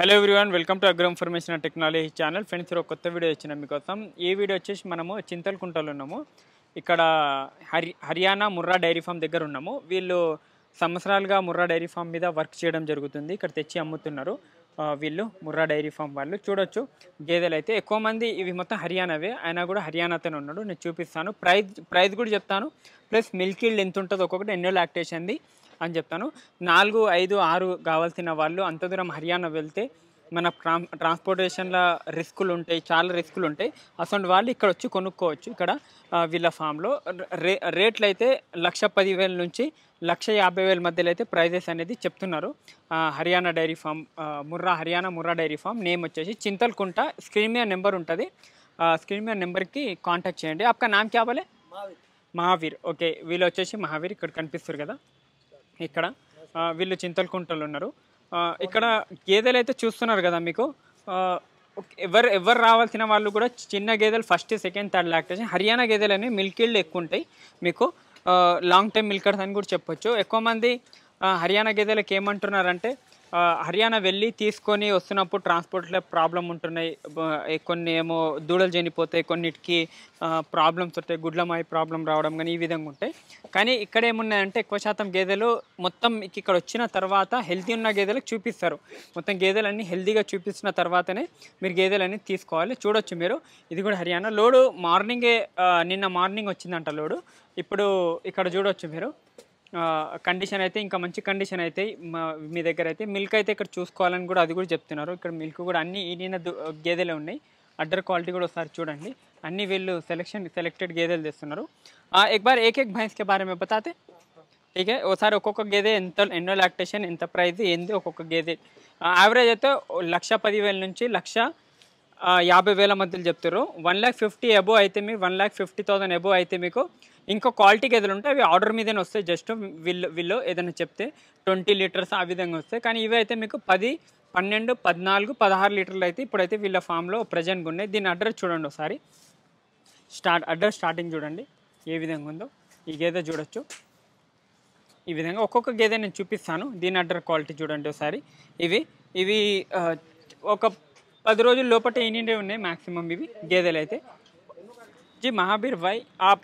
Hello everyone welcome to agro information and technology channel friends ఒక కొత్త video వచ్చిన మీకోసం ఏ వీడియో వచ్చేసి మనము చింతలకుంటలో ఉన్నాము ఇక్కడ హరి హర్యానా ముర్రా డైరీ ఫామ్ దగ్గర ఉన్నాము వీళ్ళు సంవత్సరాలుగా ముర్రా డైరీ ఫామ్ మీద వర్క్ చేయడం జరుగుతుంది ఇక్కడ తెచ్చి అమ్ముతున్నారు వీళ్ళు ముర్రా డైరీ ఫామ్ వాళ్ళు చూడొచ్చు గేదెలు అయితే ఎక్కువ మంది ఇవి మొత్తం హర్యానావే ఆయన కూడా హర్యానాతోనే ఉన్నాడు నేను చూపిస్తాను ప్రైజ్ ప్రైజ్ కూడా చెప్తాను ప్లస్ మిల్క్ ఇల్డ్ ఎంత ఉంటుందో ఒక్కొక్కటి ఎన్నో లాక్టేషన్ది అని చెప్తాను నాలుగు ఐదు ఆరు కావాల్సిన వాళ్ళు అంత దూరం హర్యానా వెళ్తే మన ట్రా ట్రాన్స్పోర్టేషన్ల రిస్కులు ఉంటాయి చాలా రిస్కులు ఉంటాయి అసలు వాళ్ళు ఇక్కడ వచ్చి కొనుక్కోవచ్చు ఇక్కడ వీళ్ళ ఫామ్లో రే రేట్లు అయితే లక్ష పదివేల నుంచి లక్ష యాభై వేల మధ్యలో అయితే ప్రైజెస్ అనేది చెప్తున్నారు Haryana dairy farm Murrah Haryana Murrah dairy farm name వచ్చేసి చింతల్కుంట స్క్రీన్ మీద నెంబర్ ఉంటుంది స్క్రీన్ మీద నెంబర్కి కాంటాక్ట్ చేయండి అక్క నామ్ కావాలి మహావీర్ ఓకే వీళ్ళు వచ్చేసి మహావీర్ ఇక్కడ కనిపిస్తారు కదా ఇక్కడ వీళ్ళు చింతలకుంటలు ఉన్నారు ఇక్కడ గేదెలు అయితే చూస్తున్నారు కదా మీకు ఎవరు ఎవరు రావాల్సిన వాళ్ళు కూడా చిన్న గేదెలు first second third lactation Haryana గేదెలు అనేవి మిల్క్ ఇళ్ళు ఎక్కువ ఉంటాయి మీకు లాంగ్ టైం మిల్కర్స్ అని కూడా చెప్పొచ్చు ఎక్కువ మంది హర్యానా గేదెలకు ఏమంటున్నారంటే హర్యానా వెళ్ళి తీసుకొని వస్తున్నప్పుడు ట్రాన్స్పోర్ట్లో ప్రాబ్లం ఉంటున్నాయి కొన్ని ఏమో దూడలు చనిపోతాయి కొన్నిటికి ప్రాబ్లమ్స్ ఉంటాయి గుడ్లమాయి ప్రాబ్లం రావడం కానీ ఈ విధంగా ఉంటాయి కానీ ఇక్కడ ఏమున్నాయంటే ఎక్కువ శాతం గేదెలు మొత్తం ఇక్కడ వచ్చిన తర్వాత హెల్తీ ఉన్న గేదెలకు చూపిస్తారు మొత్తం గేదెలన్నీ హెల్తీగా చూపించిన తర్వాతనే మీరు గేదెలన్నీ తీసుకోవాలి చూడొచ్చు మీరు ఇది కూడా హర్యానా లోడు మార్నింగే నిన్న మార్నింగ్ వచ్చిందంట లోడు ఇప్పుడు ఇక్కడ చూడొచ్చు మీరు కండిషన్ అయితే ఇంకా మంచి కండిషన్ అయితే మీ దగ్గర అయితే మిల్క్ అయితే ఇక్కడ చూసుకోవాలని కూడా అది కూడా చెప్తున్నారు ఇక్కడ మిల్క్ కూడా అన్ని ఈనిన గేదెలు ఉన్నాయి అడ్డర్ క్వాలిటీ కూడా ఒకసారి చూడండి అన్ని వీళ్ళు సెలెక్షన్ సెలెక్టెడ్ గేదెలు తెస్తున్నారు ఎక్ బార్ ఏక్ ఏక్ కే బారే మే బతాతే ఇక ఒకసారి ఒక్కొక్క గేదె ఎంత ఎన్నో లాక్టేషన్ ఎంత ప్రైజ్ ఏంది ఒక్కొక్క గేదె యావరేజ్ అయితే లక్ష పదివేల నుంచి లక్ష యాభై వేల మధ్యలో చెప్తారు వన్ ల్యాక్ ఫిఫ్టీ అబోవ్ అయితే మీ one lakh fifty thousand above అయితే మీకు ఇంకో క్వాలిటీ గేదెలు ఉంటాయి అవి ఆర్డర్ మీదనే వస్తాయి జస్ట్ వీళ్ళు వీళ్ళు ఏదైనా చెప్తే ట్వంటీ లీటర్స్ ఆ విధంగా వస్తాయి కానీ ఇవి అయితే మీకు పది పన్నెండు పద్నాలుగు పదహారు లీటర్లు అయితే ఇప్పుడైతే వీళ్ళ ఫామ్లో ప్రజెంట్గా ఉన్నాయి దీని అడ్రస్ చూడండి ఒకసారి స్టార్ట్ అడ్రస్ స్టార్టింగ్ చూడండి ఏ విధంగా ఉందో ఈ గేదె చూడొచ్చు ఈ విధంగా ఒక్కొక్క గేదె నేను చూపిస్తాను దీని అడ్రస్ క్వాలిటీ చూడండి ఒకసారి ఇవి ఇవి ఒక పది రోజుల లోపల ఎన్ని ఉన్నాయి మ్యాక్సిమం ఇవి గేదెలు అయితే जी महावीर भाई आप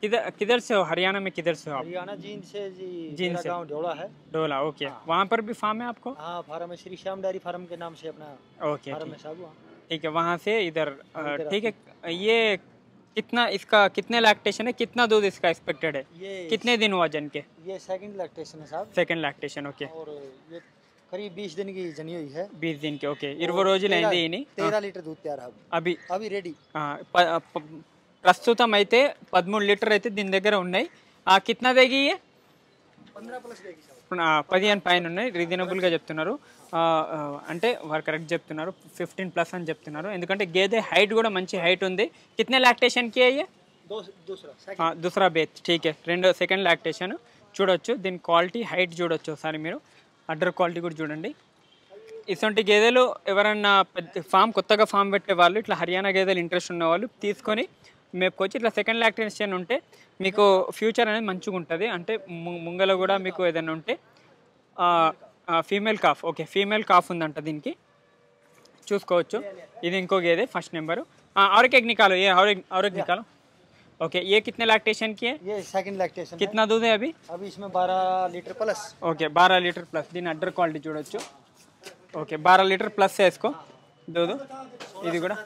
किधर किधर से हो हरियाणा में किधर से हो हरियाणा जींद से जी जींद से गांव डोला है डोला ओके हाँ। वहाँ पर भी फार्म है आपको हाँ फार्म है श्री श्याम डेयरी फार्म के नाम से अपना ओके फार्म है ठीक है वहाँ से इधर ठीक है ये कितना इसका कितने लैक्टेशन है कितना दूध इसका एक्सपेक्टेड है ये कितने दिन हुआ जन के ये सेकंड लैक्टेशन है साहब सेकंड लैक्टेशन ओके और ये करीब बीस दिन की जनी हुई है बीस दिन के ओके इरवो रोज लेंगे ही नहीं तेरह हाँ। लीटर दूध तैयार है अभी अभी रेडी हाँ ప్రస్తుతం అయితే పదమూడు లీటర్ అయితే దీని దగ్గర ఉన్నాయి ఆ కిత్నా దేగి పదిహేను పైన ఉన్నాయి రీజనబుల్గా చెప్తున్నారు అంటే వారు కరెక్ట్ చెప్తున్నారు ఫిఫ్టీన్ ప్లస్ అని చెప్తున్నారు ఎందుకంటే గేదె హైట్ కూడా మంచి హైట్ ఉంది కిత్న లాక్టేషన్కి అయ్యే దుసరా బేత్ ఠీక్ రెండో సెకండ్ లాక్టేషన్ చూడొచ్చు దీని క్వాలిటీ హైట్ చూడొచ్చు ఒకసారి మీరు అడ్డర్ క్వాలిటీ కూడా చూడండి ఇటువంటి గేదెలు ఎవరన్నా పెద్ద ఫామ్ కొత్తగా ఫామ్ పెట్టే వాళ్ళు ఇట్లా హర్యానా గేదెలు ఇంట్రెస్ట్ ఉన్నవాళ్ళు తీసుకొని వచ్చి ఇట్లా సెకండ్ లాక్టేషన్ ఉంటే మీకు ఫ్యూచర్ అనేది మంచిగా ఉంటుంది అంటే ముంగలో కూడా మీకు ఏదైనా ఉంటే female calf okay female calf ఉందంట దీనికి చూసుకోవచ్చు ఇది ఇంకో గేదే ఫస్ట్ నెంబరు ఆరోగ్య కాలు ఏ ఆరోగ్య నికాలు ఓకే ఏ ये कितने लैक्टेशन की है ये सेकंड लैक्टेशन कितना दूध है अभी 12 litre plus okay 12 litre plus దీని అడ్డర్ క్వాలిటీ చూడొచ్చు ఓకే 12 లీటర్ ప్లస్ చేసుకో దూద్ ఇది కూడా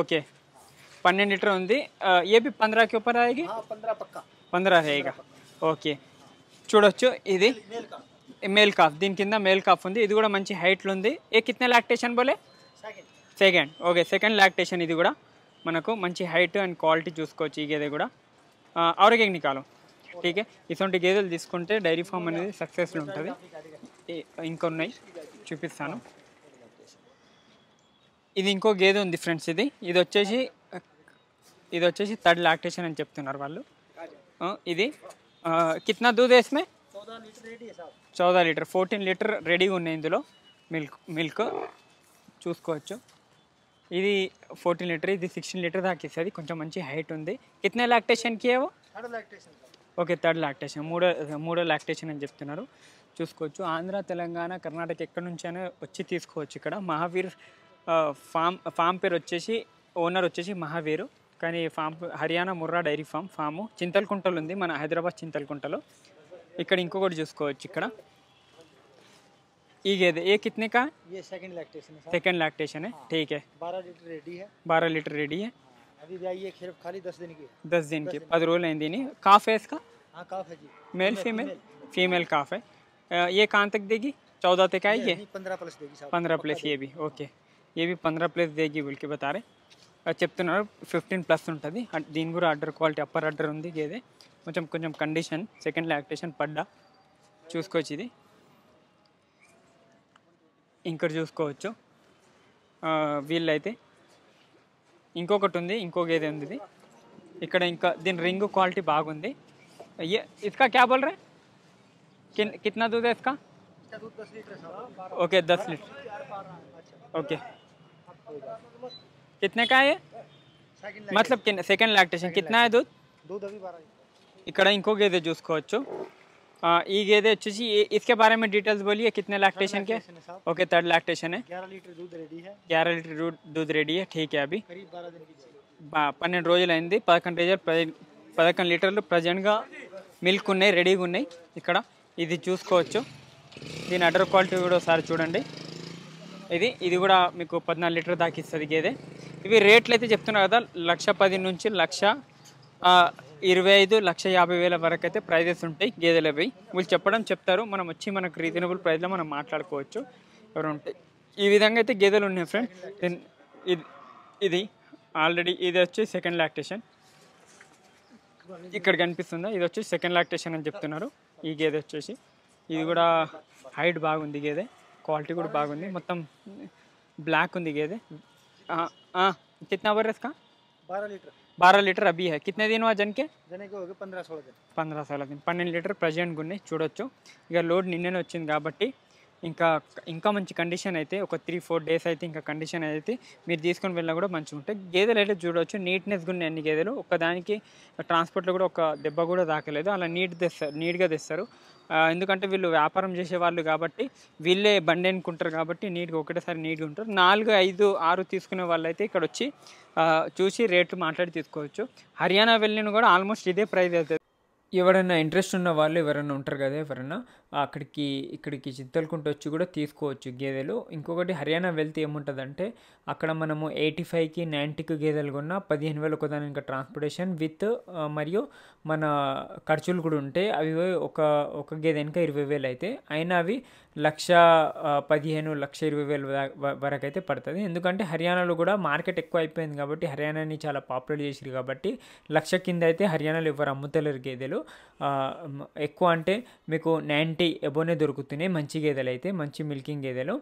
ఓకే పన్నెండు లీటర్ ఉంది ये भी 15 के ऊपर आएगी ఓకే చూడొచ్చు ఇది మేల్ కాఫ్ దీని కింద మేల్ కాఫ్ ఉంది ఇది కూడా మంచి హైట్లు ఉంది ఏ కిట్నే లాక్టేషన్ బోలే సెకండ్ ఓకే సెకండ్ లాక్టేషన్ ఇది కూడా మనకు మంచి హైట్ అండ్ క్వాలిటీ చూసుకోవచ్చు ఈ గేదె కూడా ఆరోగ్యం నికాలు ఠీకే ఇటువంటి గేదెలు తీసుకుంటే డైరీ ఫామ్ అనేది సక్సెస్ఫుల్ ఉంటుంది ఇంకొన్నాయి చూపిస్తాను ఇది ఇంకో గేదె ఉంది ఫ్రెండ్స్ ఇది ఇది వచ్చేసి ఇది వచ్చేసి థర్డ్ లాక్టేషన్ అని చెప్తున్నారు వాళ్ళు ఇది కిత్నా దూద్ వేసమే చౌదా లీటర్ ఫోర్టీన్ లీటర్ రెడీగా ఉన్నాయి ఇందులో మిల్క్ మిల్క్ చూసుకోవచ్చు ఇది ఫోర్టీన్ లీటర్ ఇది సిక్స్టీన్ లీటర్ దాకా ఇస్తుంది కొంచెం మంచి హైట్ ఉంది కిత్న లాక్టేషన్కి ఏవో ఓకే థర్డ్ లాక్టేషన్ మూడో మూడో లాక్టేషన్ అని చెప్తున్నారు చూసుకోవచ్చు ఆంధ్ర తెలంగాణ కర్ణాటక ఎక్కడి నుంచైనా వచ్చి తీసుకోవచ్చు ఇక్కడ మహావీర్ ఫామ్ ఫామ్ పేరు వచ్చేసి ఓనర్ వచ్చేసి మహావీరు का farm Haryana Murrah dairy farm farm చింతల్కుంటలు ఉంది మన హైదరాబాద్ చింతల్కుంటలో ఇక్కడ ఇంకొకటి చూసుకోవచ్చు ఇక్కడ ये गेदे ये कितने का ये सेकंड लैक्टेशन है सेकंड लैक्टेशन है ठीक है बारह लीटर रेडी है बारह लीटर रेडी है अभी ये खिरफ खाली दस दिन की दस दिन की पद रोल पदरो लेंदीनी काफ है इसका हाँ काफ है जी मेल फीमेल फीमेल काफ है ये कहाँ तक देगी चौदह तक आएगी पंद्रह प्लस देगी पंद्रह प्लस ये भी ओके ये भी पंद्रह प्लस देगी बोल के बता रहे చెప్తున్నారు ఫిఫ్టీన్ ప్లస్ ఉంటుంది దీని కూడా ఆర్డర్ క్వాలిటీ అప్పర్ ఆర్డర్ ఉంది ఏదే కొంచెం కొంచెం కండిషన్ సెకండ్ లాక్టేషన్ పడ్డా చూసుకోవచ్చు ఇది ఇంకోటి చూసుకోవచ్చు వీళ్ళైతే ఇంకొకటి ఉంది ఇంకో ఏదే ఉంది ఇది ఇక్కడ ఇంకా దీని రింగ్ క్వాలిటీ బాగుంది ఏ ఇసుకా క్యా బోల్ రే కిतना दूध है इसका ఓకే दस लीटर ఇట్నే కాయే సెకండ్ లాక్టేషన్ అంటే ఎంత दूध दूध अभी 12 ఇక్కడ ఇంకో గేదే చూసుకోవచ్చు ఆ ఈ గేదే చూసి इसके बारे में डिटेल्स बोलिए कितने लैक्टेशन के ओके थर्ड लैक्टेशन है 11 लीटर दूध रेडी है 11 लीटर दूध रेडी है ठीक है अभी करीब 12 दिन की बा 12 रोजలైంది 10 कंटेजर 10 लीटर प्रेजेंटగా మిల్క్ ఉన్నై రెడీ ఉన్నై ఇక్కడ ఇది చూసుకోవచ్చు దీని అదర్ క్వాలిటీ వీడియోసారి చూడండి ఇది ఇది కూడా మీకు పద్నాలుగు లీటర్ దాకా ఇస్తుంది గేదె ఇవి రేట్లు అయితే చెప్తున్నారు కదా లక్ష పది నుంచి లక్ష ఇరవై ఐదు లక్ష యాభై వేల వరకు అయితే ప్రైజెస్ ఉంటాయి గేదెలు అవి వీళ్ళు చెప్పడం చెప్తారు మనం వచ్చి మనకు రీజనబుల్ ప్రైస్లో మనం మాట్లాడుకోవచ్చు ఎవరు ఉంటాయి ఈ విధంగా అయితే గేదెలు ఉన్నాయి ఫ్రెండ్ దెన్ ఇది ఇది ఆల్రెడీ ఇది వచ్చి సెకండ్ లాక్టేషన్ ఇక్కడ కనిపిస్తుందా ఇది వచ్చి సెకండ్ లాక్టేషన్ అని చెప్తున్నారు ఈ గేదె వచ్చేసి ఇది కూడా హైట్ బాగుంది గేదె క్వాలిటీ కూడా బాగుంది మొత్తం బ్లాక్ ఉంది గేదె कितना बरस బారా లీటర్ लीटर లీటర్ लीटर अभी है कितने दिन జనకే जन के పంద్రహ దిన పంద్రహ దిన పన్నెండు లీటర్ ప్రజెంట్ ఉన్నాయి చూడొచ్చు ఇక లోడ్ నిన్ననే వచ్చింది కాబట్టి ఇంకా ఇంకా మంచి కండిషన్ అయితే ఒక త్రీ ఫోర్ డేస్ అయితే ఇంకా కండిషన్ అయితే మీరు తీసుకొని వెళ్ళినా కూడా మంచిగా ఉంటాయి గేదెలు అయితే చూడవచ్చు నీట్నెస్గా ఉన్నాయి అన్ని గేదెలు ఒకదానికి ట్రాన్స్పోర్ట్లో కూడా ఒక దెబ్బ కూడా తాకలేదు అలా నీట్ తెస్తారు నీట్గా తెస్తారు ఎందుకంటే వీళ్ళు వ్యాపారం చేసేవాళ్ళు కాబట్టి వీళ్ళే బండి అనుకుంటారు కాబట్టి నీట్గా ఒకటేసారి నీట్గా ఉంటారు నాలుగు ఐదు ఆరు తీసుకునే వాళ్ళు అయితే ఇక్కడ వచ్చి చూసి రేట్లు మాట్లాడి తీసుకోవచ్చు హర్యానా వెళ్ళిన కూడా ఆల్మోస్ట్ ఇదే ప్రైస్ అవుతుంది ఎవరైనా ఇంట్రెస్ట్ ఉన్న వాళ్ళు ఎవరైనా ఉంటారు కదా ఎవరైనా అక్కడికి ఇక్కడికి చిత్తలకుంట వచ్చి కూడా తీసుకోవచ్చు గేదెలు ఇంకొకటి హర్యానా వెళ్తే ఏముంటుందంటే అక్కడ మనము ఎయిటీ ఫైవ్కి నైంటీకి గేదెలు కొన్నా పదిహేను వేలు ఒకదాని ఇంకా ట్రాన్స్పోర్టేషన్ విత్ మరియు మన ఖర్చులు కూడా ఉంటాయి అవి ఒక ఒక గేదె వెనుక ఇరవై వేలు అయితే అయినా అవి లక్ష పదిహేను లక్ష ఇరవై వేలు వరకు అయితే పడుతుంది ఎందుకంటే హర్యానాలో కూడా మార్కెట్ ఎక్కువ అయిపోయింది కాబట్టి హర్యానాని చాలా పాపులర్ చేసిరు కాబట్టి లక్ష కింద అయితే హర్యానాలో ఎవరు అమ్ముతలేరు గేదెలు ఎక్కువ అంటే మీకు నైంటీ క్వాలిటీ ఎబోనే దొరుకుతున్నాయి మంచి గేదెలు అయితే మంచి మిల్కింగ్ గేదెలు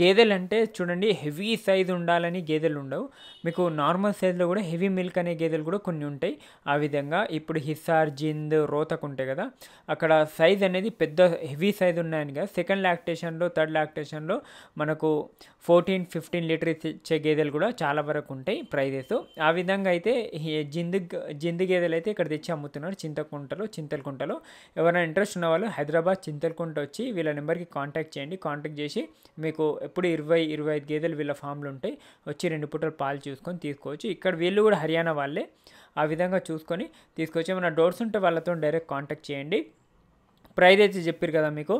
గేదెలు అంటే చూడండి హెవీ సైజ్ ఉండాలని గేదెలు ఉండవు మీకు నార్మల్ సైజులో కూడా హెవీ మిల్క్ అనే గేదెలు కూడా కొన్ని ఉంటాయి ఆ విధంగా ఇప్పుడు హిస్సార్ జింద్ రోతకు ఉంటాయి కదా అక్కడ సైజ్ అనేది పెద్ద హెవీ సైజ్ ఉన్నాయని కదా సెకండ్ లాక్టేషన్లో థర్డ్ లాక్టేషన్లో మనకు ఫోర్టీన్ ఫిఫ్టీన్ లీటర్ ఇచ్చే గేదెలు కూడా చాలా వరకు ఉంటాయి ప్రైజెస్ ఆ విధంగా అయితే జింద్ జింద్ గేదెలు అయితే ఇక్కడ తెచ్చి అమ్ముతున్నారు చింతకుంటలో చింతలకుంటలో ఎవరైనా ఇంట్రెస్ట్ ఉన్న వాళ్ళు హైదరాబాద్ చింత తెలుకుంటూ వచ్చి వీళ్ళ నెంబర్కి కాంటాక్ట్ చేయండి కాంటాక్ట్ చేసి మీకు ఎప్పుడు ఇరవై ఇరవై ఐదు గేదెలు వీళ్ళ ఫామ్లు ఉంటాయి వచ్చి రెండు పూటలు పాలు చూసుకొని తీసుకోవచ్చు ఇక్కడ వీళ్ళు కూడా హర్యానా వాళ్ళే ఆ విధంగా చూసుకొని తీసుకొచ్చి ఏమైనా డోర్స్ ఉంటే వాళ్ళతో డైరెక్ట్ కాంటాక్ట్ చేయండి ప్రైజ్ అయితే చెప్పారు కదా మీకు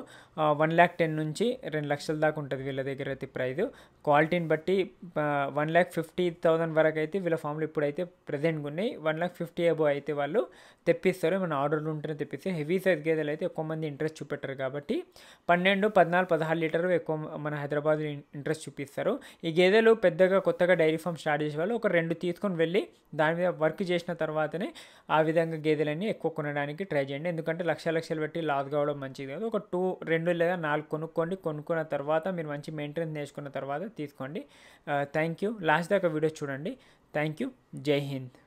వన్ ల్యాక్ టెన్ నుంచి రెండు లక్షల దాకా ఉంటుంది వీళ్ళ దగ్గర అయితే ప్రైజ్ క్వాలిటీని బట్టి వన్ ల్యాక్ ఫిఫ్టీ థౌసండ్ వరకు అయితే వీళ్ళ ఫామ్లు ఇప్పుడైతే ప్రజెంట్గా ఉన్నాయి వన్ ల్యాక్ ఫిఫ్టీ అబో అయితే వాళ్ళు తెప్పిస్తారు మన ఆర్డర్లు ఉంటేనే తెప్పిస్తే హెవీ సైజ్ గేదెలు అయితే ఎక్కువ మంది ఇంట్రెస్ట్ చూపెట్టరు కాబట్టి పన్నెండు పద్నాలుగు పదహారు లీటర్లు ఎక్కువ మన హైదరాబాద్ ఇంట్రెస్ట్ చూపిస్తారు ఈ గేదెలు పెద్దగా కొత్తగా డైరీ ఫామ్ స్టార్ట్ చేసే వాళ్ళు ఒక రెండు తీసుకొని వెళ్ళి దాని మీద వర్క్ చేసిన తర్వాతనే ఆ విధంగా గేదెలన్నీ ఎక్కువ కొనడానికి ట్రై చేయండి ఎందుకంటే లక్ష లక్షలు పెట్టి లాస్ పాత కావడం మంచిది కాదు ఒక టూ రెండు లేదా నాలుగు కొనుక్కోండి కొనుక్కున్న తర్వాత మీరు మంచి మెయింటెనెన్స్ నేర్చుకున్న తర్వాత తీసుకోండి థ్యాంక్ యూ లాస్ట్ దాకా వీడియో చూడండి థ్యాంక్ యూ జై హింద్